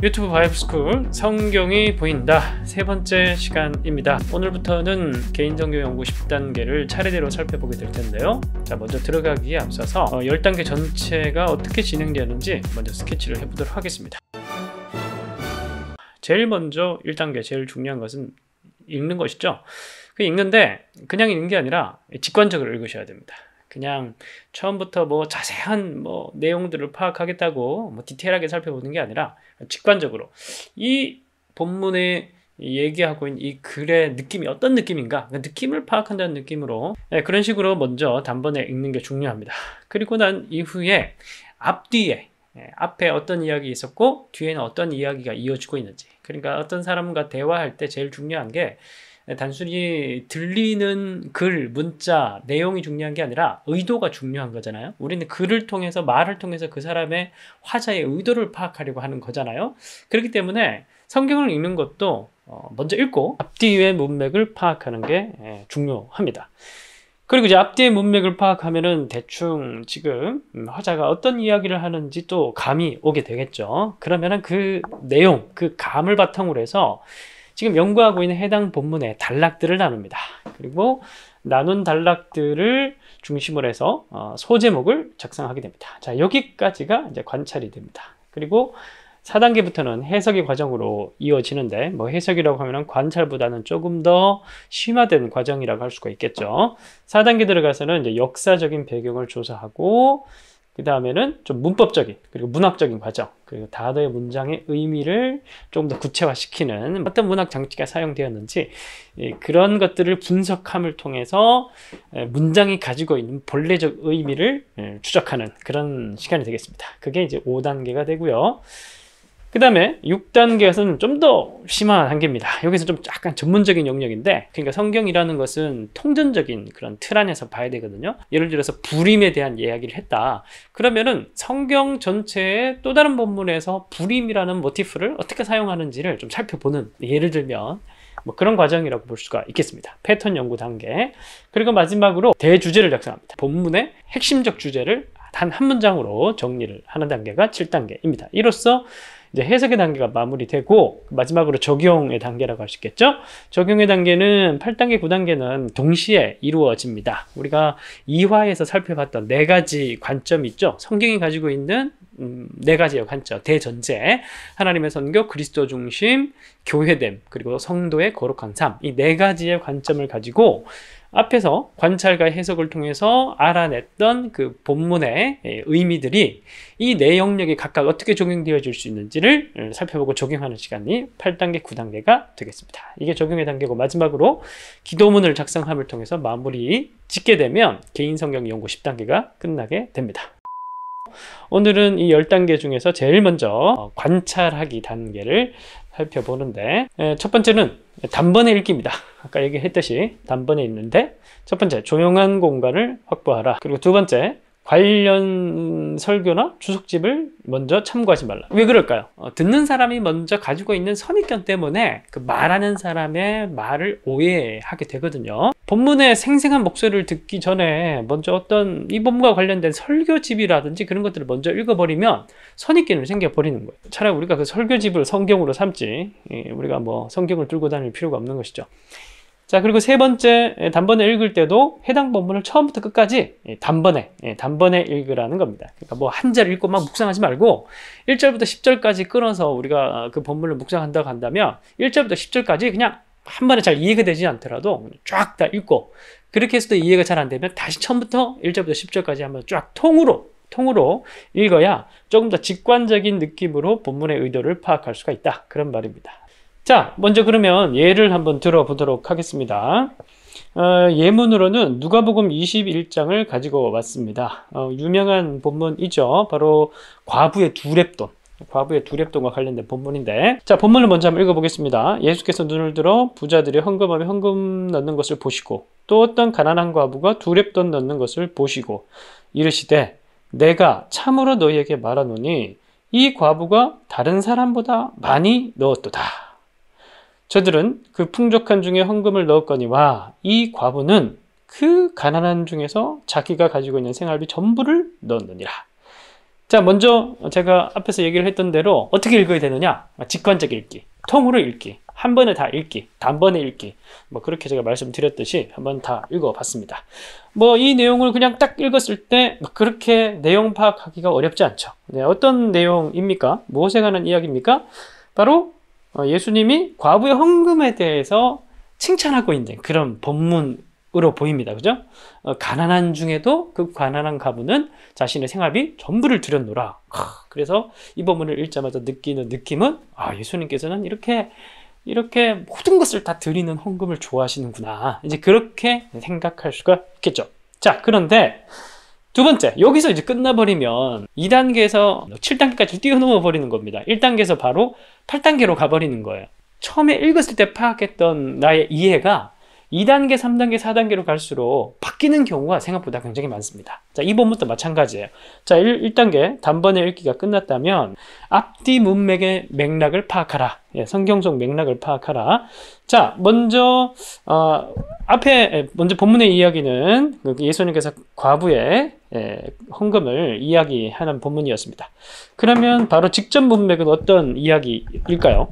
유튜브 바이브스쿨 성경이 보인다 세 번째 시간입니다 오늘부터는 개인정경 연구 10단계를 차례대로 살펴보게 될 텐데요 자 먼저 들어가기에 앞서서 10단계 어, 전체가 어떻게 진행되는지 먼저 스케치를 해보도록 하겠습니다 제일 먼저 1단계 제일 중요한 것은 읽는 것이죠 그 읽는데 그냥 읽는 게 아니라 직관적으로 읽으셔야 됩니다 그냥 처음부터 뭐 자세한 뭐 내용들을 파악하겠다고 뭐 디테일하게 살펴보는 게 아니라 직관적으로 이 본문에 얘기하고 있는 이 글의 느낌이 어떤 느낌인가 그러니까 느낌을 파악한다는 느낌으로 네, 그런 식으로 먼저 단번에 읽는 게 중요합니다 그리고 난 이후에 앞뒤에 예, 앞에 어떤 이야기 있었고 뒤에는 어떤 이야기가 이어지고 있는지 그러니까 어떤 사람과 대화할 때 제일 중요한 게 네, 단순히 들리는 글, 문자, 내용이 중요한 게 아니라 의도가 중요한 거잖아요. 우리는 글을 통해서 말을 통해서 그 사람의 화자의 의도를 파악하려고 하는 거잖아요. 그렇기 때문에 성경을 읽는 것도 어, 먼저 읽고 앞뒤의 문맥을 파악하는 게 예, 중요합니다. 그리고 이제 앞뒤의 문맥을 파악하면은 대충 지금 음, 화자가 어떤 이야기를 하는지 또 감이 오게 되겠죠. 그러면은 그 내용, 그 감을 바탕으로 해서 지금 연구하고 있는 해당 본문의 단락들을 나눕니다. 그리고 나눈 단락들을 중심으로 해서 어, 소제목을 작성하게 됩니다. 자, 여기까지가 이제 관찰이 됩니다. 그리고 4단계부터는 해석의 과정으로 이어지는데 뭐 해석이라고 하면 관찰보다는 조금 더 심화된 과정이라고 할 수가 있겠죠. 4단계 들어가서는 이제 역사적인 배경을 조사하고 그 다음에는 좀 문법적인 그리고 문학적인 과정 그리고 단어의 문장의 의미를 좀 더 구체화시키는 어떤 문학 장치가 사용되었는지 예, 그런 것들을 분석함을 통해서 예, 문장이 가지고 있는 본래적 의미를 예, 추적하는 그런 시간이 되겠습니다. 그게 이제 5단계가 되고요. 그 다음에 6단계에서는 좀 더 심한 단계입니다. 여기서 좀 약간 전문적인 영역인데 그러니까 성경이라는 것은 통전적인 그런 틀 안에서 봐야 되거든요. 예를 들어서 불임에 대한 이야기를 했다. 그러면은 성경 전체의 또 다른 본문에서 불임이라는 모티프를 어떻게 사용하는지를 좀 살펴보는 예를 들면 뭐 그런 과정이라고 볼 수가 있겠습니다. 패턴 연구 단계. 그리고 마지막으로 대주제를 작성합니다. 본문의 핵심적 주제를 단 한 문장으로 정리를 하는 단계가 7단계입니다. 이로써 이제 해석의 단계가 마무리되고 마지막으로 적용의 단계라고 할 수 있겠죠. 적용의 단계는 8단계, 9단계는 동시에 이루어집니다. 우리가 2화에서 살펴봤던 네 가지 관점이 있죠. 성경이 가지고 있는 음, 네 가지의 관점, 대전제, 하나님의 선교, 그리스도 중심, 교회됨, 그리고 성도의 거룩한 삶, 이 네 가지의 관점을 가지고 앞에서 관찰과 해석을 통해서 알아냈던 그 본문의 예, 의미들이 이 내 영역에 각각 어떻게 적용되어질 수 있는지를 예, 살펴보고 적용하는 시간이 8단계, 9단계가 되겠습니다. 이게 적용의 단계고 마지막으로 기도문을 작성함을 통해서 마무리 짓게 되면 개인 성경 연구 10단계가 끝나게 됩니다. 오늘은 이 10단계 중에서 제일 먼저 어, 관찰하기 단계를 살펴보는데 예, 첫 번째는 단번에 읽기입니다. 아까 얘기했듯이 단번에 읽는데 첫 번째, 조용한 공간을 확보하라. 그리고 두 번째, 관련 설교나 주석집을 먼저 참고하지 말라. 왜 그럴까요? 어, 듣는 사람이 먼저 가지고 있는 선입견 때문에 그 말하는 사람의 말을 오해하게 되거든요. 본문의 생생한 목소리를 듣기 전에 먼저 어떤 이 본문과 관련된 설교집이라든지 그런 것들을 먼저 읽어버리면 선입견을 생겨버리는 거예요. 차라리 우리가 그 설교집을 성경으로 삼지 예, 우리가 뭐 성경을 들고 다닐 필요가 없는 것이죠. 자 그리고 세 번째 예, 단번에 읽을 때도 해당 본문을 처음부터 끝까지 예, 단번에 예, 단번에 읽으라는 겁니다. 그러니까 뭐한절 읽고 막 묵상하지 말고 1절부터 10절까지 끊어서 우리가 아, 그 본문을 묵상한다고 한다면 1절부터 10절까지 그냥 한 번에 잘 이해가 되지 않더라도 쫙 다 읽고 그렇게 해서도 이해가 잘 안 되면 다시 처음부터 1절부터 10절까지 한번 쫙 통으로 통으로 읽어야 조금 더 직관적인 느낌으로 본문의 의도를 파악할 수가 있다. 그런 말입니다. 자, 먼저 그러면 예를 한번 들어보도록 하겠습니다. 어, 예문으로는 누가복음 21장을 가지고 왔습니다. 어, 유명한 본문이죠. 바로 과부의 두랩돈. 과부의 두랩돈과 관련된 본문인데 자 본문을 먼저 한번 읽어보겠습니다 예수께서 눈을 들어 부자들이 헌금하며 헌금 넣는 것을 보시고 또 어떤 가난한 과부가 두랩돈 넣는 것을 보시고 이르시되 내가 참으로 너희에게 말하노니 이 과부가 다른 사람보다 많이 넣었도다 저들은 그 풍족한 중에 헌금을 넣었거니와 이 과부는 그 가난한 중에서 자기가 가지고 있는 생활비 전부를 넣었느니라. 자, 먼저 제가 앞에서 얘기를 했던 대로 어떻게 읽어야 되느냐? 직관적 읽기, 통으로 읽기, 한 번에 다 읽기, 단번에 읽기. 뭐 그렇게 제가 말씀드렸듯이 한번 다 읽어봤습니다. 뭐 이 내용을 그냥 딱 읽었을 때 그렇게 내용 파악하기가 어렵지 않죠. 네, 어떤 내용입니까? 무엇에 관한 이야기입니까? 바로 어, 예수님이 과부의 헌금에 대해서 칭찬하고 있는 그런 본문으로 보입니다. 그죠? 어, 가난한 중에도 그 가난한 가부는 자신의 생활비 전부를 들였노라. 그래서 이 본문을 읽자마자 느끼는 느낌은 아, 예수님께서는 이렇게 이렇게 모든 것을 다 드리는 헌금을 좋아하시는구나. 이제 그렇게 생각할 수가 있겠죠. 자, 그런데 두 번째, 여기서 이제 끝나버리면 2단계에서 7단계까지 뛰어넘어 버리는 겁니다. 1단계에서 바로 8단계로 가버리는 거예요. 처음에 읽었을 때 파악했던 나의 이해가 2단계, 3단계, 4단계로 갈수록 바뀌는 경우가 생각보다 굉장히 많습니다. 자, 이번부터 마찬가지예요. 자, 1, 단계 단번에 읽기가 끝났다면 앞뒤 문맥의 맥락을 파악하라. 예, 성경 속 맥락을 파악하라. 자, 먼저 어, 앞에 예, 먼저 본문의 이야기는 그 예수님께서 과부의 예, 헌금을 이야기하는 본문이었습니다. 그러면 바로 직전 문맥은 어떤 이야기일까요?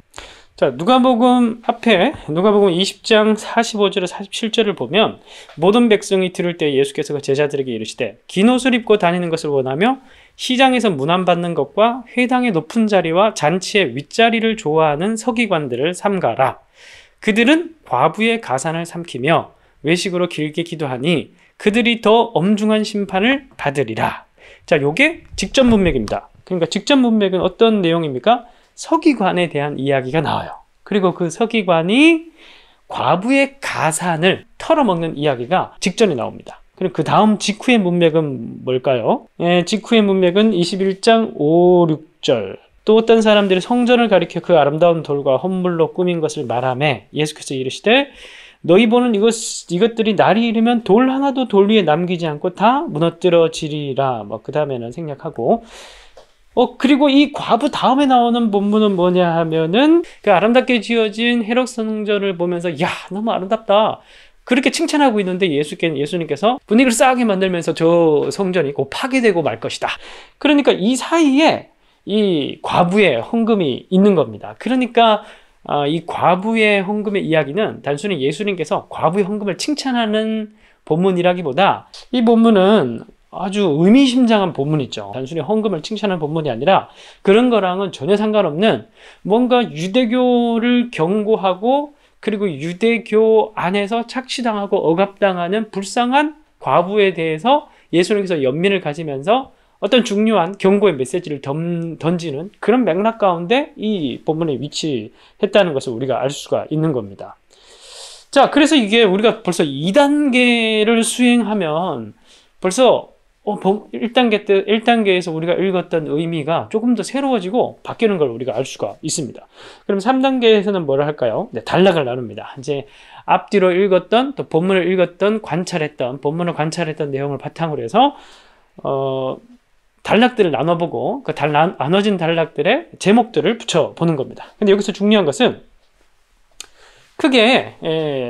자, 누가복음 앞에 누가복음 20장 45절에서 47절을 보면 모든 백성이 들을 때 예수께서 그 제자들에게 이르시되 긴 옷을 입고 다니는 것을 원하며 시장에서 문안받는 것과 회당의 높은 자리와 잔치의 윗자리를 좋아하는 서기관들을 삼가라. 그들은 과부의 가산을 삼키며 외식으로 길게 기도하니 그들이 더 엄중한 심판을 받으리라. 자, 요게 직접 문맥입니다. 그러니까 직접 문맥은 어떤 내용입니까? 서기관에 대한 이야기가 나와요. 그리고 그 서기관이 과부의 가산을 털어먹는 이야기가 직전에 나옵니다. 그럼 그 다음 직후의 문맥은 뭘까요? 예, 직후의 문맥은 21장 5, 6절. 또 어떤 사람들이 성전을 가리켜 그 아름다운 돌과 헌물로 꾸민 것을 말함에 예수께서 이르시되 너희 보는 이것, 이것들이 날이 이르면 돌 하나도 돌 위에 남기지 않고 다 무너뜨려지리라. 뭐, 그 다음에는 생략하고. 어 그리고 이 과부 다음에 나오는 본문은 뭐냐 하면은 그 아름답게 지어진 해록 성전을 보면서 야 너무 아름답다 그렇게 칭찬하고 있는데 예수께, 예수님께서 분위기를 싸하게 만들면서 저 성전이 곧 파괴되고 말 것이다. 그러니까 이 사이에 이 과부의 헌금이 있는 겁니다. 그러니까 아, 이 과부의 헌금의 이야기는 단순히 예수님께서 과부의 헌금을 칭찬하는 본문이라기보다 이 본문은 아주 의미심장한 본문 있죠. 단순히 헌금을 칭찬하는 본문이 아니라 그런 거랑은 전혀 상관없는 뭔가 유대교를 경고하고 그리고 유대교 안에서 착취당하고 억압당하는 불쌍한 과부에 대해서 예수님께서 연민을 가지면서 어떤 중요한 경고의 메시지를 던지는 그런 맥락 가운데 이 본문에 위치했다는 것을 우리가 알 수가 있는 겁니다. 자, 그래서 이게 우리가 벌써 2단계를 수행하면 벌써 어, 1단계 때, 1단계에서 우리가 읽었던 의미가 조금 더 새로워지고 바뀌는 걸 우리가 알 수가 있습니다. 그럼 3단계에서는 뭐를 할까요? 네, 단락을 나눕니다. 이제 앞뒤로 읽었던, 또 본문을 읽었던, 관찰했던, 본문을 관찰했던 내용을 바탕으로 해서, 어, 단락들을 나눠보고, 그 달, 나눠진 단락들의 제목들을 붙여보는 겁니다. 근데 여기서 중요한 것은, 크게, 에,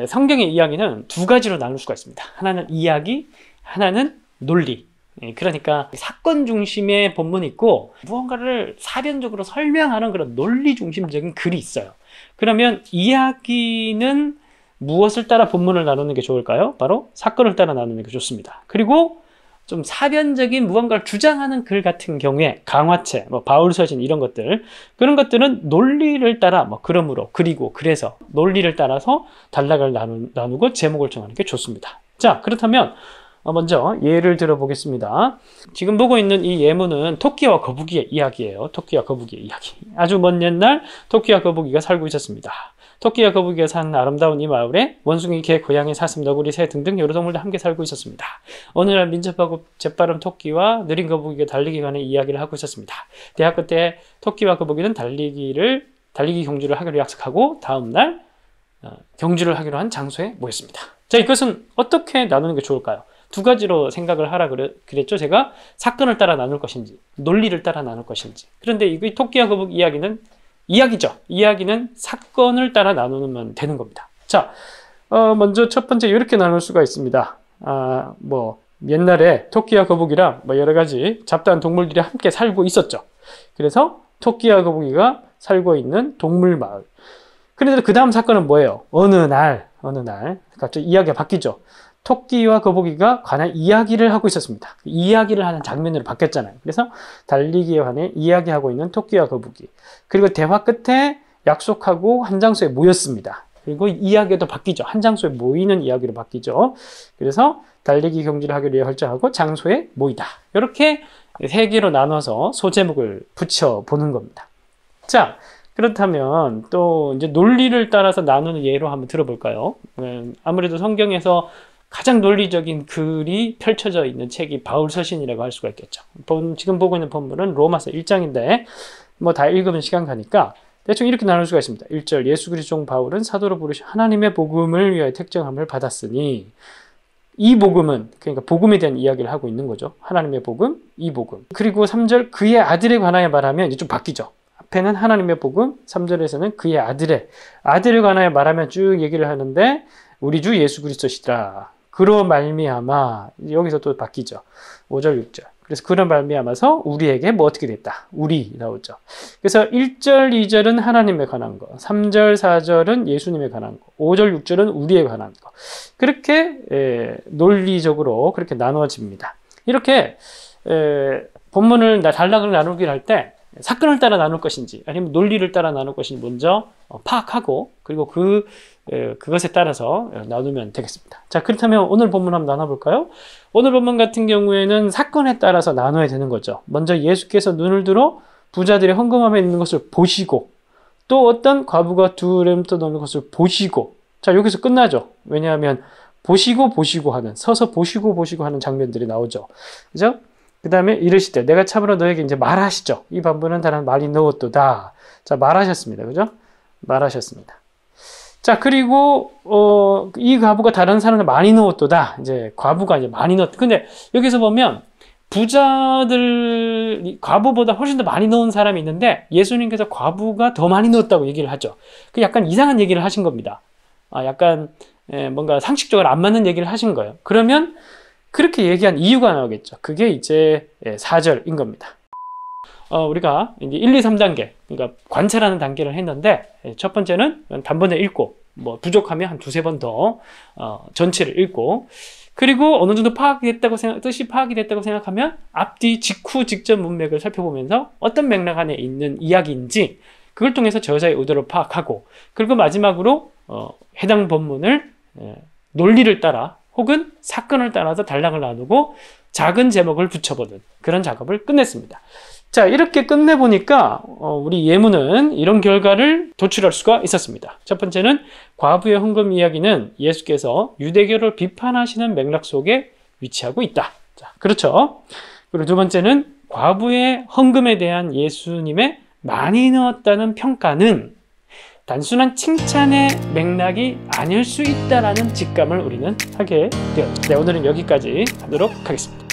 예, 성경의 이야기는 두 가지로 나눌 수가 있습니다. 하나는 이야기, 하나는 논리. 예, 그러니까 사건 중심의 본문이 있고 무언가를 사변적으로 설명하는 그런 논리 중심적인 글이 있어요. 그러면 이야기는 무엇을 따라 본문을 나누는 게 좋을까요? 바로 사건을 따라 나누는 게 좋습니다. 그리고 좀 사변적인 무언가를 주장하는 글 같은 경우에 강화체, 뭐 바울서신 이런 것들 그런 것들은 논리를 따라 뭐 그러므로 그리고 그래서 논리를 따라서 단락을 나누, 나누고 제목을 정하는 게 좋습니다. 자 그렇다면 어, 먼저 예를 들어보겠습니다. 지금 보고 있는 이 예문은 토끼와 거북이의 이야기예요. 토끼와 거북이의 이야기. 아주 먼 옛날 토끼와 거북이가 살고 있었습니다. 토끼와 거북이가 산 아름다운 이 마을에 원숭이, 개, 고양이, 사슴, 너구리, 새 등등 여러 동물도 함께 살고 있었습니다. 어느 날 민첩하고 재빠른 토끼와 느린 거북이가 달리기 간의 이야기를 하고 있었습니다. 대학교 때 토끼와 거북이는 달리기를 달리기 경주를 하기로 약속하고 다음 날 어, 경주를 하기로 한 장소에 모였습니다. 자, 이것은 어떻게 나누는 게 좋을까요? 두 가지로 생각을 하라 그랬죠 제가 사건을 따라 나눌 것인지 논리를 따라 나눌 것인지 그런데 이 토끼와 거북 이야기는 이야기죠 이야기는 사건을 따라 나누면 되는 겁니다 자 어, 먼저 첫 번째 이렇게 나눌 수가 있습니다 아, 뭐 옛날에 토끼와 거북이랑 뭐 여러 가지 잡다한 동물들이 함께 살고 있었죠 그래서 토끼와 거북이가 살고 있는 동물 마을 그런데 그 다음 사건은 뭐예요? 어느 날, 어느 날, 갑자기 이야기가 바뀌죠. 토끼와 거북이가 관한 이야기를 하고 있었습니다. 이야기를 하는 장면으로 바뀌었잖아요. 그래서 달리기에 관해 이야기하고 있는 토끼와 거북이. 그리고 대화 끝에 약속하고 한 장소에 모였습니다. 그리고 이야기도 바뀌죠. 한 장소에 모이는 이야기로 바뀌죠. 그래서 달리기 경주를 하기 위해 결정하고 장소에 모이다. 이렇게 세 개로 나눠서 소제목을 붙여 보는 겁니다. 자, 그렇다면 또 이제 논리를 따라서 나누는 예로 한번 들어볼까요? 음, 아무래도 성경에서 가장 논리적인 글이 펼쳐져 있는 책이 바울 서신이라고 할 수가 있겠죠. 본, 지금 보고 있는 본문은 로마서 1장인데 뭐 다 읽으면 시간 가니까 대충 이렇게 나눌 수가 있습니다. 1절 예수 그리스도 종 바울은 사도로 부르신 하나님의 복음을 위하여 택정함을 받았으니 이 복음은 그러니까 복음에 대한 이야기를 하고 있는 거죠. 하나님의 복음, 이 복음. 그리고 3절 그의 아들에 관하여 말하면 이제 좀 바뀌죠. 앞에는 하나님의 복음, 3절에서는 그의 아들에 아들에 관하여 말하면 쭉 얘기를 하는데 우리 주 예수 그리스도시라 그로 말미암아 여기서 또 바뀌죠. 5절 6절. 그래서 그런 말미암아서 우리에게 뭐 어떻게 됐다. 우리 나오죠. 그래서 1절 2절은 하나님에 관한 거. 3절 4절은 예수님에 관한 거. 5절 6절은 우리에 관한 거. 그렇게 에, 논리적으로 그렇게 나누어집니다 이렇게 에, 본문을 단락을 나누기를 할 때 사건을 따라 나눌 것인지 아니면 논리를 따라 나눌 것인지 먼저 어, 파악하고 그리고 그 예, 그것에 따라서 예, 나누면 되겠습니다. 자, 그렇다면 오늘 본문 한번 나눠볼까요? 오늘 본문 같은 경우에는 사건에 따라서 나눠야 되는 거죠. 먼저 예수께서 눈을 들어 부자들의 헌금함에 있는 것을 보시고 또 어떤 과부가 두 램터 넣는 것을 보시고 자, 여기서 끝나죠. 왜냐하면 보시고 보시고 하는 서서 보시고 보시고 하는 장면들이 나오죠. 그죠? 그 다음에 이러실 때, 내가 참으로 너에게 이제 말하시죠. 이 반부는 다른 말이 너었도다 자, 말하셨습니다. 그죠? 말하셨습니다. 자, 그리고, 어, 이 과부가 다른 사람을 많이 넣었도다. 이제, 과부가 이제 많이 넣었, 근데 여기서 보면, 부자들, 과부보다 훨씬 더 많이 넣은 사람이 있는데, 예수님께서 과부가 더 많이 넣었다고 얘기를 하죠. 그 약간 이상한 얘기를 하신 겁니다. 아, 약간, 예, 뭔가 상식적으로 안 맞는 얘기를 하신 거예요. 그러면, 그렇게 얘기한 이유가 나오겠죠. 그게 이제, 예, 4절인 겁니다. 어, 우리가 이제 1, 2, 3단계, 그러니까 관찰하는 단계를 했는데, 예, 첫 번째는 단번에 읽고, 뭐 부족하면 한 두세 번 더, 어, 전체를 읽고, 그리고 어느 정도 파악이 됐다고 생각, 뜻이 파악이 됐다고 생각하면, 앞뒤 직후 직전 문맥을 살펴보면서 어떤 맥락 안에 있는 이야기인지, 그걸 통해서 저자의 의도를 파악하고, 그리고 마지막으로, 어, 해당 본문을, 예, 논리를 따라, 혹은 사건을 따라서 단락을 나누고, 작은 제목을 붙여보는 그런 작업을 끝냈습니다. 자 이렇게 끝내보니까 어, 우리 예문은 이런 결과를 도출할 수가 있었습니다. 첫 번째는 과부의 헌금 이야기는 예수께서 유대교를 비판하시는 맥락 속에 위치하고 있다. 자, 그렇죠. 그리고 두 번째는 과부의 헌금에 대한 예수님의 많이 넣었다는 평가는 단순한 칭찬의 맥락이 아닐 수 있다라는 직감을 우리는 하게 되었습니다. 네, 오늘은 여기까지 하도록 하겠습니다.